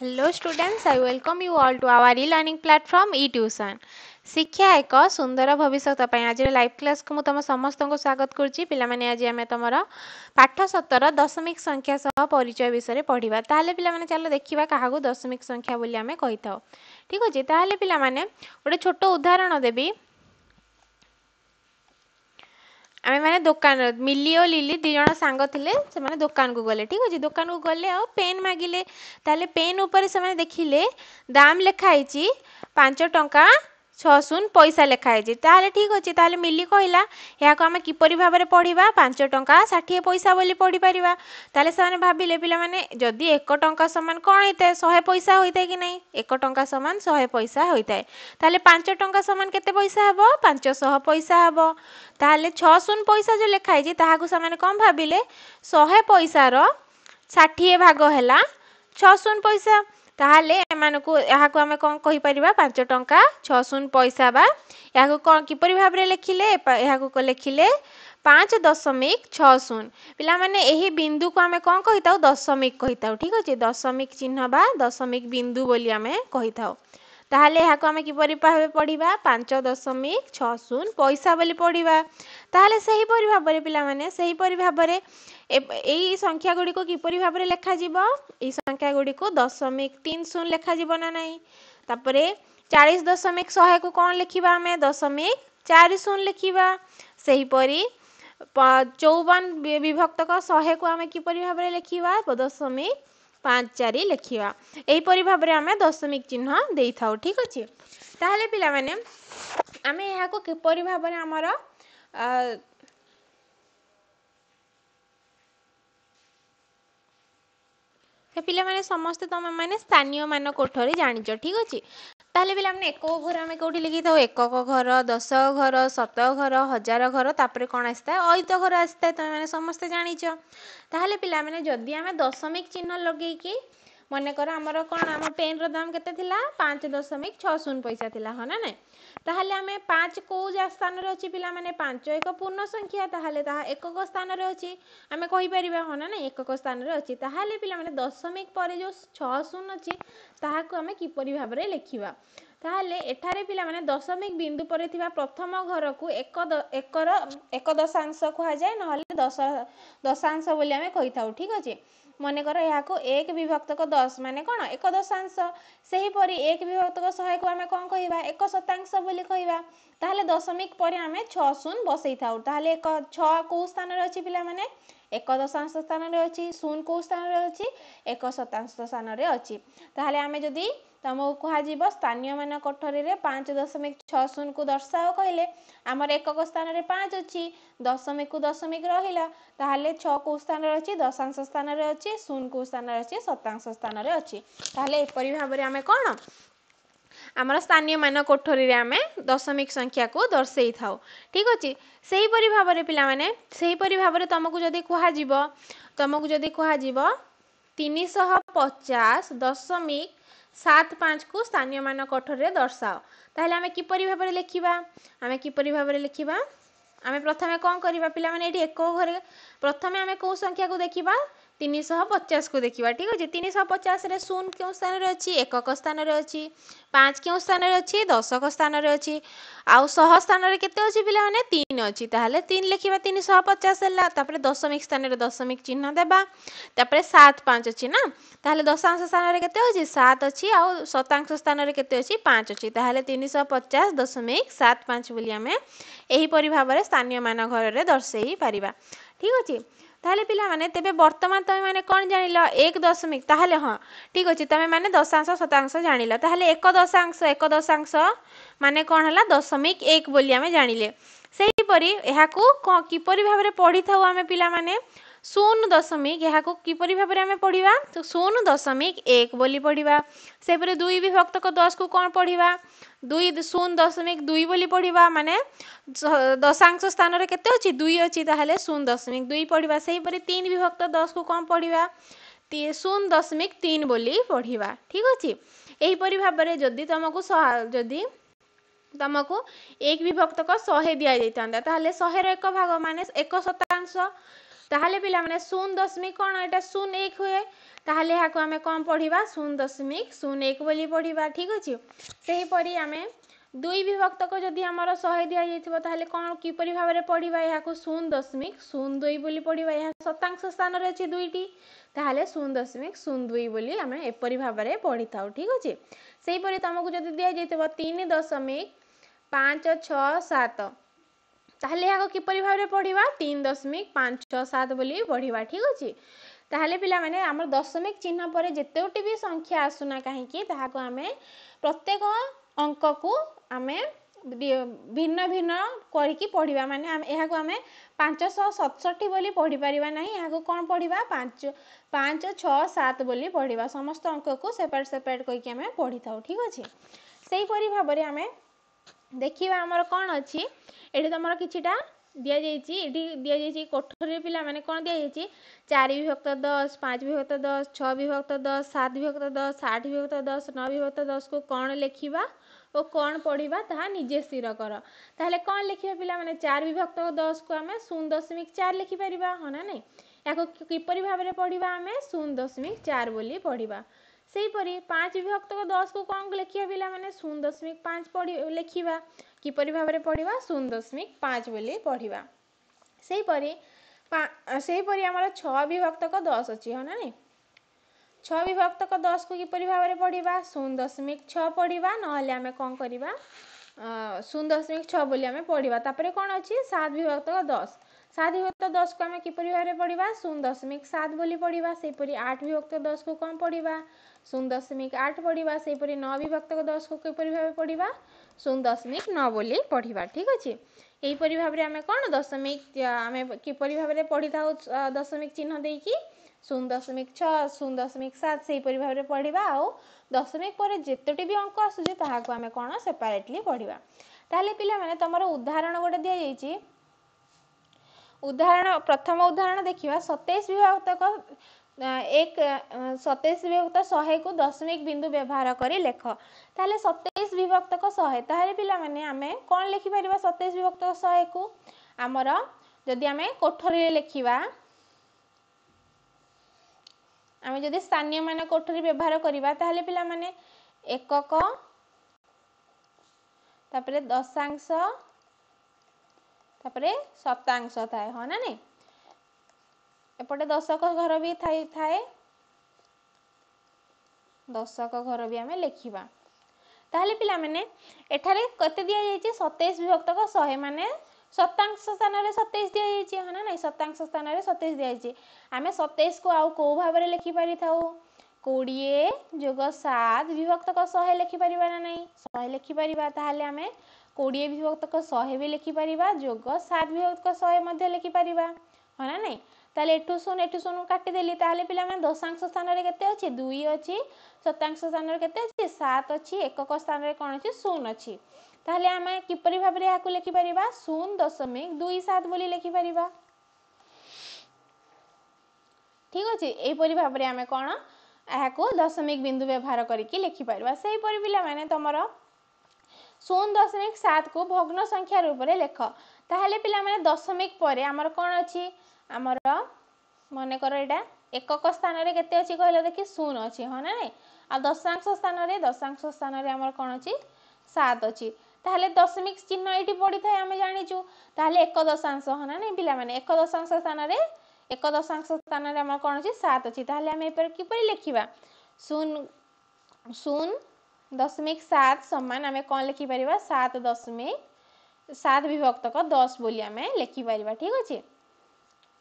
hello students I welcome you all to our e learning platform e tuition ଶିକ୍ଷା ଏକ ସୁନ୍ଦର ଭବିଷ୍ୟତ ପାଇଁ ଆଜିର ଲାଇଭ୍ କ୍ଲାସ୍କୁ ମୁଁ ତୁମ ସମସ୍ତଙ୍କୁ ସ୍ୱାଗତ କରୁଛି ପିଲାମାନେ ଆଜି ଆମେ ତୁମର ପାଠ ସତର ଦଶମିକ ସଂଖ୍ୟା ସହ ପରିଚୟ ବିଷୟରେ ପଢ଼ିବା ତାହେଲେ ପିଲାମାନେ ଚାଲ ଦେଖିବା କାହାକୁ ଦଶମିକ ସଂଖ୍ୟା ବୋଲି ଆମେ କହିଥାଉ ଠିକ୍ ଅଛି ତାହେଲେ ପିଲାମାନେ ଗୋଟେ ଛୋଟ ଉଦାହରଣ ଦେବି ଆମେ ମାନେ ଦୋକାନ ମିଲି ଓ ଲିଲି ଦୁଇ ଜଣ ସାଙ୍ଗ ଥିଲେ ସେମାନେ ଦୋକାନକୁ ଗଲେ ଠିକ୍ ଅଛି ଦୋକାନକୁ ଗଲେ ଆଉ ପେନ୍ ମାଗିଲେ ତାହେଲେ ପେନ୍ ଉପରେ ସେମାନେ ଦେଖିଲେ ଦାମ୍ ଲେଖା ହେଇଛି ପାଞ୍ଚ ଟଙ୍କା ଛଅ ଶୂନ ପଇସା ଲେଖା ହେଇଛି ତାହେଲେ ଠିକ୍ ଅଛି ତାହେଲେ ମିଲି କହିଲା ଏହାକୁ ଆମେ କିପରି ଭାବରେ ପଢ଼ିବା ପାଞ୍ଚ ଟଙ୍କା ଷାଠିଏ ପଇସା ବୋଲି ପଢ଼ିପାରିବା ତାହେଲେ ସେମାନେ ଭାବିଲେ ପିଲାମାନେ ଯଦି ଏକ ଟଙ୍କା ସମାନ କ'ଣ ହେଇଥାଏ ଶହେ ପଇସା ହୋଇଥାଏ କି ନାହିଁ ଏକ ଟଙ୍କା ସମାନ ଶହେ ପଇସା ହୋଇଥାଏ ତାହେଲେ ପାଞ୍ଚ ଟଙ୍କା ସମାନ କେତେ ପଇସା ହେବ ପାଞ୍ଚଶହ ପଇସା ହେବ ତାହେଲେ ଛଅ ଶୂନ ପଇସା ଯେଉଁ ଲେଖା ହେଇଛି ତାହାକୁ ସେମାନେ କ'ଣ ଭାବିଲେ ଶହେ ପଇସାର ଷାଠିଏ ଭାଗ ହେଲା ଛଅ ଶୂନ ପଇସା ତାহলে ମାନଙ୍କୁ ଏହାକୁ ଆମେ କ'ଣ କହିପାରିବା ପାଞ୍ଚ ଟଙ୍କା ଛଅ ଶୂନ ପଇସା ବା ଏହାକୁ କ'ଣ କିପରି ଭାବରେ ଲେଖିଲେ ଏହାକୁ ଲେଖିଲେ ପାଞ୍ଚ ଦଶମିକ ଛଅ ଶୂନ ପିଲାମାନେ ଏହି ବିନ୍ଦୁକୁ ଆମେ କ'ଣ କହିଥାଉ ଦଶମିକ କହିଥାଉ ଠିକ୍ ଅଛି ଦଶମିକ ଚିହ୍ନ ବା ଦଶମିକ ବିନ୍ଦୁ ବୋଲି ଆମେ କହିଥାଉ ତାହେଲେ ଏହାକୁ ଆମେ କିପରି ଭାବେ ପଢ଼ିବା ପାଞ୍ଚ ଦଶମିକ ଛଅ ଶୂନ ପଇସା ବୋଲି ପଢ଼ିବା ताहले सही परी भाव रे पिला माने सही परी भाव रे एई संख्या गुडी को किपरी भाव रे लेखा जीवो एई संख्या गुडी को दशमिक 3 शून्य लेखा जीवो ना नाही तापरे 40 दशमिक 100 को कोन लेखिबा हमें दशमिक 4 शून्य लेखिबा सही परी 54 विभक्त को 100 को हमें किपरी भाव रे लेखिबा दशमिक 5 4 लेखिबा एई परी भाव रे हमें दशमिक चिन्ह दे था ठीक अच्छे पे आम माने हमें भाव में हमरा ଆ ପିଲାମାନେ ସମସ୍ତେ ତମେ ମାନେ ସ୍ଥାନୀୟ ମାନ କୋଠରୀ ଜାଣିଛ ଠିକ୍ ଅଛି ତାହେଲେ ପିଲାମାନେ ଏକ ଘର ଆମେ କୋଉଠି ଲେଖିଥାଉ ଏକକ ଘର ଦଶ ଘର ଶତ ଘର ହଜାର ଘର ତାପରେ କ'ଣ ଆସିଥାଏ ଅଇତ ଘର ଆସିଥାଏ ତମେ ମାନେ ସମସ୍ତେ ଜାଣିଛ ତାହେଲେ ପିଲାମାନେ ଯଦି ଆମେ ଦଶମିକ ଚିହ୍ନ ଲଗେଇକି মনেকর আমার কোণ আমার পেনর দাম কেতে লা পাঁচ দশমিক ছ শূন্য পয়সা লা হ্যাঁ না নাই তাহলে আমি পাঁচ কেউ স্থানরে অছি পিলামানে পাঁচ এক পূর্ণ সংখ্যা তাহলে তাহা একক স্থানরে অছি আমি কইপারিবা হ্যাঁ না একক স্থানরে অছি তাহলে পিলামানে দশমিক পরে যে ছ শূন্য অছি তাহাকু আমি কিপরি ভাবে লেখিবা ତାହେଲେ ଏଠାରେ ପିଲାମାନେ ଦଶମିକ ବିନ୍ଦୁ ପରେ ଥିବା ପ୍ରଥମ ଘରକୁ ଏକ ଏକର ଏକ ଦଶାଂଶ କୁହାଯାଏ ନହେଲେ ଦଶ ଦଶାଂଶ ବୋଲି ଆମେ କହିଥାଉ ଠିକ୍ ଅଛି ମନେକର ଏହାକୁ ଏକ ବିଭକ୍ତକ ଦଶ ମାନେ କ'ଣ ଏକ ଦଶାଂଶ ସେହିପରି ଏକ ବିଭକ୍ତକ ଶହେକୁ ଆମେ କ'ଣ କହିବା ଏକ ଶତାଂଶ ବୋଲି କହିବା ତାହେଲେ ଦଶମିକ ପରେ ଆମେ ଛଅ ଶୂନ ବସେଇଥାଉ ତାହେଲେ ଏକ ଛଅ କେଉଁ ସ୍ଥାନରେ ଅଛି ପିଲାମାନେ ଏକ ଦଶାଂଶ ସ୍ଥାନରେ ଅଛି ଶୂନ କେଉଁ ସ୍ଥାନରେ ଅଛି ଏକ ଶତାଂଶ ସ୍ଥାନରେ ଅଛି ତାହେଲେ ଆମେ ଯଦି ତୁମକୁ କୁହାଯିବ ସ୍ଥାନୀୟମାନ କୋଠରୀରେ ପାଞ୍ଚ ଦଶମିକ ଛଅ ଶୂନକୁ ଦର୍ଶାଅ କହିଲେ ଆମର ଏକକ ସ୍ଥାନରେ ପାଞ୍ଚ ଅଛି ଦଶମିକକୁ ଦଶମିକ ରହିଲା ତାହେଲେ ଛଅ କେଉଁ ସ୍ଥାନରେ ଅଛି ଦଶାଂଶ ସ୍ଥାନରେ ଅଛି ଶୂନ କେଉଁ ସ୍ଥାନରେ ଅଛି ଶତାଂଶ ସ୍ଥାନରେ ଅଛି ତାହେଲେ ଏପରି ଭାବରେ ଆମେ କ'ଣ ଆମର ସ୍ଥାନୀୟମାନ କୋଠରୀରେ ଆମେ ଦଶମିକ ସଂଖ୍ୟାକୁ ଦର୍ଶେଇଥାଉ ଠିକ୍ ଅଛି ସେହିପରି ଭାବରେ ପିଲାମାନେ ସେହିପରି ଭାବରେ ତୁମକୁ ଯଦି କୁହାଯିବ ତୁମକୁ ଯଦି କୁହାଯିବ ତିନିଶହ ପଚାଶ ଦଶମିକ সাত পাঁচকু স্থানীয় মান কঠরে দর্শাও তাহলে আমি কিপরি ভাবে লেখিবা আমি কিপরি ভাবে লেখিবা আমি প্রথমে কম করা পিলা এটি একক ঘরে প্রথমে আমি কেউ সংখ্যাকে দেখিবা तीनश पचास को देखा ठीक अच्छे तीन शह पचास शून के स्थान अच्छी एकक स्थान अच्छी पाँच के स्थान अच्छी दशक स्थान अच्छी आउ शह स्थान के पाने तीन अच्छी तेल तीन लिखा तीन शह पचास है दशमिक स्थान दशमिक चिन्ह देवापर सात पाँच अच्छी ना तो दशांश स्थान के सात अच्छी आउ शतांश स्थान के पाँच अच्छी तीन शह पचास दशमिक सात पाँच बोली आम यहीपर भाव में स्थानीय मान घर में दर्शे पार ठीक अच्छे তাহলে পিলামানে তেবে বর্তমান তুমি মানে কোন জানিল এক দশমিক তাহলে হ্যাঁ ঠিক আছে তুমি মানে দশাংশ শতাংশ জানিল তাহলে এক দশাংশ এক দশাংশ মানে কোন হলা দশমিক এক বলি আমি জানিলে সেইপরি এহাকু কিপরি ভাবে পড়ি থাও আমি পিলামানে ଶୂନ ଦଶମିକ ଏହାକୁ କିପରି ଭାବରେ ଆମେ ପଢ଼ିବା ତ ଶୂନ ଦଶମିକ ଏକ ବୋଲି ପଢ଼ିବା ସେପରେ ଦୁଇ ବିଭକ୍ତକ ଦଶକୁ କ'ଣ ପଢ଼ିବା ଦୁଇ ଶୂନ ଦଶମିକ ଦୁଇ ବୋଲି ପଢ଼ିବା ମାନେ ଦଶାଂଶ ସ୍ଥାନରେ କେତେ ଅଛି ଦୁଇ ଅଛି ତାହେଲେ ଶୂନ ଦଶମିକ ଦୁଇ ପଢ଼ିବା ସେହିପରି ତିନି ବିଭକ୍ତ ଦଶକୁ କ'ଣ ପଢ଼ିବା ଶୂନ ଦଶମିକ ତିନି ବୋଲି ପଢ଼ିବା ଠିକ୍ ଅଛି ଏହିପରି ଭାବରେ ଯଦି ତୁମକୁ ଯଦି ତୁମକୁ ଏକ ବିଭକ୍ତକ ଶହେ ଦିଆଯାଇଥାନ୍ତା ତାହେଲେ ଶହେର ଏକ ଭାଗ ମାନେ ଏକ ଶତାଂଶ তাহলে পিলামানে ଶୂନ ଦଶମିକ କ'ଣ ଏଇଟା ଶୂନ ଏକ ହୁଏ ତାହେଲେ ଏହାକୁ ଆମେ କ'ଣ ପଢ଼ିବା ଶୂନ ଦଶମିକ ଶୂନ ଏକ ବୋଲି ପଢ଼ିବା ଠିକ୍ ଅଛି ସେହିପରି ଆମେ ଦୁଇ ବିଭକ୍ତକ ଯଦି ଆମର ଶହେ ଦିଆଯାଇଥିବ ତାହେଲେ କ'ଣ କିପରି ଭାବରେ ପଢ଼ିବା ଏହାକୁ ଶୂନ ଦଶମିକ ଶୂନ ଦୁଇ ବୋଲି ପଢ଼ିବା ଏହା ଶତାଂଶ ସ୍ଥାନରେ ଅଛି ଦୁଇଟି ତାହେଲେ ଶୂନ ଦଶମିକ ଶୂନ ଦୁଇ ବୋଲି ଆମେ ଏପରି ଭାବରେ ପଢ଼ିଥାଉ ଠିକ୍ ଅଛି ସେହିପରି ତୁମକୁ ଯଦି ଦିଆଯାଇଥିବ ତିନି ଦଶମିକ ପାଞ୍ଚ ଛଅ ସାତ তাহলে ଏହାକୁ କିପରି ଭାବରେ ପଢ଼ିବା ତିନି ଦଶମିକ ପାଞ୍ଚ ଛଅ ସାତ ବୋଲି ପଢ଼ିବା ଠିକ୍ ଅଛି ତାହେଲେ ପିଲାମାନେ ଆମର ଦଶମିକ ଚିହ୍ନ ପରେ ଯେତେଗୋଟି ବି ସଂଖ୍ୟା ଆସୁନା କାହିଁକି ତାହାକୁ ଆମେ ପ୍ରତ୍ୟେକ ଅଙ୍କକୁ ଆମେ ଭିନ୍ନ ଭିନ୍ନ କରିକି ପଢ଼ିବା ମାନେ ଏହାକୁ ଆମେ ପାଞ୍ଚଶହ ସତଷଠି ବୋଲି ପଢ଼ିପାରିବା ନାହିଁ ଏହାକୁ କ'ଣ ପଢ଼ିବା ପାଞ୍ଚ ପାଞ୍ଚ ଛଅ ସାତ ବୋଲି ପଢ଼ିବା ସମସ୍ତ ଅଙ୍କକୁ ସେପାରେଟ୍ ସେପାରେଟ୍ କରିକି ଆମେ ପଢ଼ିଥାଉ ଠିକ୍ ଅଛି ସେହିପରି ଭାବରେ ଆମେ ଦେଖିବା ଆମର କ'ଣ ଅଛି ये तुम कि दि जाइए दि जाइए कोठरी पे मैंने कौन दि जाइए चार विभक्त दस पाँच विभक्त दस छः विभक्त दस सात विभक्त दस आठ विभक्त दस नौ विभक्त दस को कौन लेखा और कौन पढ़वा ताजे स्थिर कर ताल कौन लिखा पिला मैंने चार विभक्त दस को आम शून्य दशमिक चार लिखिपर हाँ ना नहीं किपर भाव में पढ़ा आम शून दशमिक चार बोली पढ़वा से पाँच विभक्त दस को कौन लिखा पिला मैंने शून दशमिक पाँच पढ़ लिखा କିପରି ଭାବରେ ପଢ଼ିବା ଶୂନ ଦଶମିକ ପାଞ୍ଚ ବୋଲି ପଢ଼ିବା ସେହିପରି ସେହିପରି ଆମର ଛଅ ବିଭକ୍ତକ ଦଶ ଅଛି ହଁ ନା ନାହିଁ ଛଅ ବିଭକ୍ତକ ଦଶକୁ କିପରି ଭାବରେ ପଢ଼ିବା ଶୂନ ଦଶମିକ ଛଅ ପଢ଼ିବା ନହେଲେ ଆମେ କ'ଣ କରିବା ଶୂନ ଦଶମିକ ଛଅ ବୋଲି ଆମେ ପଢ଼ିବା ତାପରେ କ'ଣ ଅଛି ସାତ ବିଭକ୍ତକ ଦଶ সাত বিভক্ত দশকু আমি কিপরি ভাবে পড়া শূন্য দশমিক সাত বলে পড়া সেইপরি আট বিভক্ত দশকু কম পড়া শূন্য দশমিক আট পড়া সেইপরি ন বিভক্ত দশকু কিপরি ভাবে পড়া শূন্য দশমিক ন বলে পড়া ঠিক আছে এইপরি ভাবে আমি কোণ দশমিক আমি কিপরি ভাবে পড়ি থাকু দশমিক চিহ্ন দিয়ে শূন্য দশমিক ছ শূন্য দশমিক সাত সেইপরি ভাবে পড়া আও দশমিক পরে যেতোটি বি অঙ্ক আসুছে তাহলে আমি কোণ সেপারেটলি পড়া তাহলে পিলা মানে তোমার উদাহরণ গোটে দিয়ে যাই উদাহরণ প্রথম উদাহরণ দেখা সতেইশ বিভক্তক এক সতেইশ বিভক্ত শহেকু দশমিক বিন্দু ব্যবহার করে লেখ তাহলে সতেইশ বিভক্তক শহে তাহলে পিলামানে আমি কণ লেখিপার সতেইশ বিভক্তক শহেকু আমার যদি আমি কোঠরী লেখিবা আমি যদি স্থানীয় মান কোঠরী ব্যবহার করিবা তাহলে পিলামানে একক তারপরে দশাংশ तापर सप्तांश थाए हाँ ना एपटे दशक घर भी थाए थाए दशक घर भी आम लिखा ताले पिला मैंने एठारे कते दिया जाय छे विभक्त को 100 माने सप्तांश स्थान रे 27 दिया जाय छे हना नै सप्तांश स्थान रे 27 दिया जाय छे आमे को आउ को भाव रे लिखि पारि थाउ 20 जोग 7 विभक्त को 100 लिखि परिबा ना नै 100 लिखि परिबा କୋଡ଼ିଏ ବିଭକ୍ତକ ଶହେ ବି ଲେଖିପାରିବା ଯୋଗ ସାତ ବିଭକ୍ତକ ଶହେ ମଧ୍ୟ ଲେଖିପାରିବା ହଁ ନା ନାହିଁ ତାହେଲେ ଏଠୁ ଶୂନ ଏଠୁ ଶୂନ କାଟିଦେଲି ତାହେଲେ ପିଲାମାନେ ଦଶାଂଶ ସ୍ଥାନରେ କେତେ ଅଛି ଦୁଇ ଅଛି ଶତାଂଶ ସ୍ଥାନରେ କେତେ ଅଛି ସାତ ଅଛି ଏକକ ସ୍ଥାନରେ କ'ଣ ଅଛି ଶୂନ ଅଛି ତାହେଲେ ଆମେ କିପରି ଭାବରେ ଏହାକୁ ଲେଖିପାରିବା ଶୂନ ଦଶମିକ ଦୁଇ ସାତ ବୋଲି ଲେଖିପାରିବା ଠିକ୍ ଅଛି ଏହିପରି ଭାବରେ ଆମେ କ'ଣ ଏହାକୁ ଦଶମିକ ବିନ୍ଦୁ ବ୍ୟବହାର କରିକି ଲେଖିପାରିବା ସେହିପରି ପିଲାମାନେ ତମର শূন্য দশমিক সাতকু ভগ্ন সংখ্যা রূপে লেখ তাহলে পিলামানে দশমিক পরে আমার কোণ অছি আমার মনে কর এটা একক স্থানরে কেতে অছি কহিল দেখি শূন্য অছি হ্যাঁ না নাই আর দশাংশ স্থানরে দশাংশ স্থানরে আমার কোণ অছি সাত অছি তাহলে দশমিক চিহ্ন এটি পড়িথায় আমি জানিছু তাহলে এক দশাংশ হ্যাঁ না নাই পিলামানে এক দশাংশ স্থানরে এক দশাংশ স্থানরে আমার কোণ অছি সাত অছি তাহলে আমি এপরে কিপরি লেখিবা শূন্য শূন্য দশমিক সাত সমান আমি কম লেখিপারা সাত দশমিক সাত বিভক্তক দশ বলে আমি লেখিপারা ঠিক আছে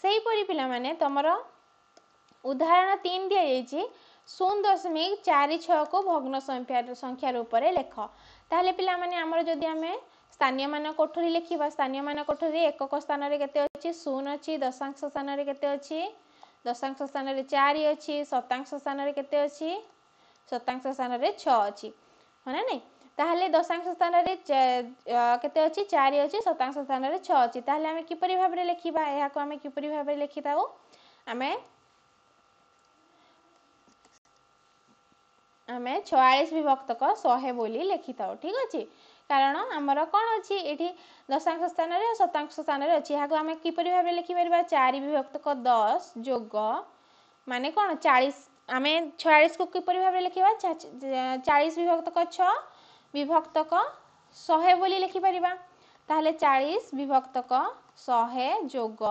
সেইপরি পিলামানে তোমার উদাহরণ তিন দিয়েছে শূন্য দশমিক চারি ছকু ভগ্ন সংখ্যা সংখ্যার উপরে লেখ তাহলে পিলামানে আমার যদি আমি স্থানীয় মান কোঠরি লেখিবা স্থানীয় মান কোঠরি একক স্থানরে কেতে অছি শূন্য অছি দশাংশ স্থানরে কেতে অছি দশাংশ স্থানরে চারি অছি শতাংশ স্থানরে কেতে অছি ଶତାଂଶ ସ୍ଥାନରେ ଛଅ ଅଛି ହଁ ନା ନାଇଁ ତାହେଲେ ଦଶାଂଶ ସ୍ଥାନରେ କେତେ ଅଛି ଚାରି ଅଛି ଶତାଂଶ ସ୍ଥାନରେ ଛଅ ଅଛି ତାହେଲେ ଆମେ କିପରି ଭାବରେ ଲେଖିବା ଏହାକୁ ଆମେ କିପରି ଭାବରେ ଲେଖିଥାଉ ଆମେ ଆମେ ଛୟାଳିଶ ବିଭକ୍ତକ ଶହେ ବୋଲି ଲେଖିଥାଉ ଠିକ ଅଛି କାରଣ ଆମର କ'ଣ ଅଛି ଏଠି ଦଶାଂଶ ସ୍ଥାନରେ ଆଉ ଶତାଂଶ ସ୍ଥାନରେ ଅଛି ଏହାକୁ ଆମେ କିପରି ଭାବରେ ଲେଖିପାରିବା ଚାରି ବିଭକ୍ତକ ଦଶ ଯୋଗ ମାନେ କ'ଣ ଚାଳିଶ ଆମେ ଛୟାଳିଶକୁ କିପରି ଭାବରେ ଲେଖିବା ଚାଳିଶ ବିଭକ୍ତକ ଛଅ ବିଭକ୍ତକ ଶହେ ବୋଲି ଲେଖିପାରିବା ତାହେଲେ ଚାଳିଶ ବିଭକ୍ତକ ଶହେ ଯୋଗ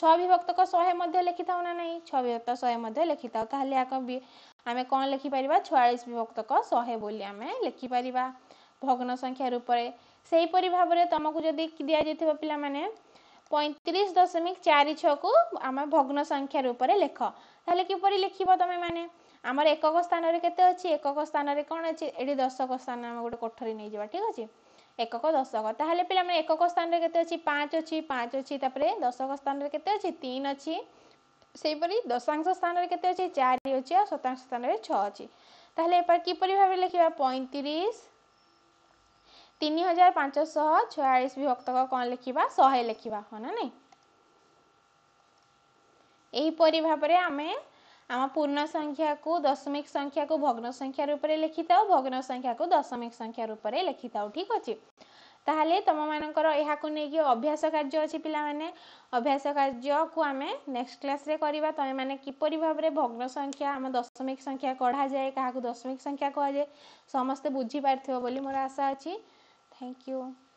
ଛଅ ବିଭକ୍ତକ ଶହେ ମଧ୍ୟ ଲେଖିଥାଉ ନା ନାହିଁ ଛଅ ବିଭକ୍ତ ଶହେ ମଧ୍ୟ ଲେଖିଥାଉ ତାହେଲେ ଆଗ ଆମେ କ'ଣ ଲେଖିପାରିବା ଛୟାଳିଶ ବିଭକ୍ତକ ଶହେ ବୋଲି ଆମେ ଲେଖିପାରିବା ଭଗ୍ନ ସଂଖ୍ୟା ରୂପରେ ସେହିପରି ଭାବରେ ତୁମକୁ ଯଦି ଦିଆଯାଇଥିବ ପିଲାମାନେ ପଇଁତିରିଶ ଦଶମିକ ଚାରି ଛଅକୁ ଆମେ ଭଗ୍ନ ସଂଖ୍ୟା ରୂପରେ ଲେଖ ତାହେଲେ କିପରି ଲେଖିବ ତମେମାନେ ଆମର ଏକକ ସ୍ଥାନରେ କେତେ ଅଛି ଏକକ ସ୍ଥାନରେ କ'ଣ ଅଛି ଏଠି ଦଶକ ସ୍ଥାନ ଆମେ ଗୋଟେ କୋଠରୀ ନେଇଯିବା ଠିକ୍ ଅଛି ଏକକ ଦଶକ ତାହେଲେ ପିଲାମାନେ ଏକକ ସ୍ଥାନରେ କେତେ ଅଛି ପାଞ୍ଚ ଅଛି ପାଞ୍ଚ ଅଛି ତାପରେ ଦଶକ ସ୍ଥାନରେ କେତେ ଅଛି ତିନି ଅଛି ସେହିପରି ଦଶାଂଶ ସ୍ଥାନରେ କେତେ ଅଛି ଚାରି ଅଛି ଆଉ ଶତାଂଶ ସ୍ଥାନରେ ଛଅ ଅଛି ତାହେଲେ ଏପରି କିପରି ଭାବେ ଲେଖିବା ପଇଁତିରିଶ ତିନି ହଜାର ପାଞ୍ଚଶହ ଛୟାଳିଶ ବିଭକ୍ତକ କ'ଣ ଲେଖିବା ଶହେ ଲେଖିବା ହଁ ନା ନାହିଁ ଏହିପରି ଭାବରେ ଆମେ ଆମ ପୂର୍ଣ୍ଣ ସଂଖ୍ୟାକୁ ଦଶମିକ ସଂଖ୍ୟାକୁ ଭଗ୍ନ ସଂଖ୍ୟା ରୂପରେ ଲେଖିଥାଉ ଭଗ୍ନ ସଂଖ୍ୟାକୁ ଦଶମିକ ସଂଖ୍ୟା ରୂପରେ ଲେଖିଥାଉ ଠିକ୍ ଅଛି ତାହେଲେ ତୁମମାନଙ୍କର ଏହାକୁ ନେଇକି ଅଭ୍ୟାସ କାର୍ଯ୍ୟ ଅଛି ପିଲାମାନେ ଅଭ୍ୟାସ କାର୍ଯ୍ୟକୁ ଆମେ ନେକ୍ସଟ କ୍ଲାସ୍ରେ କରିବା ତୁମେମାନେ କିପରି ଭାବରେ ଭଗ୍ନ ସଂଖ୍ୟା ଆମ ଦଶମିକ ସଂଖ୍ୟା କଢ଼ାଯାଏ କାହାକୁ ଦଶମିକ ସଂଖ୍ୟା କୁହାଯାଏ ସମସ୍ତେ ବୁଝିପାରିଥିବ ବୋଲି ମୋର ଆଶା ଅଛି ଥ୍ୟାଙ୍କ ୟୁ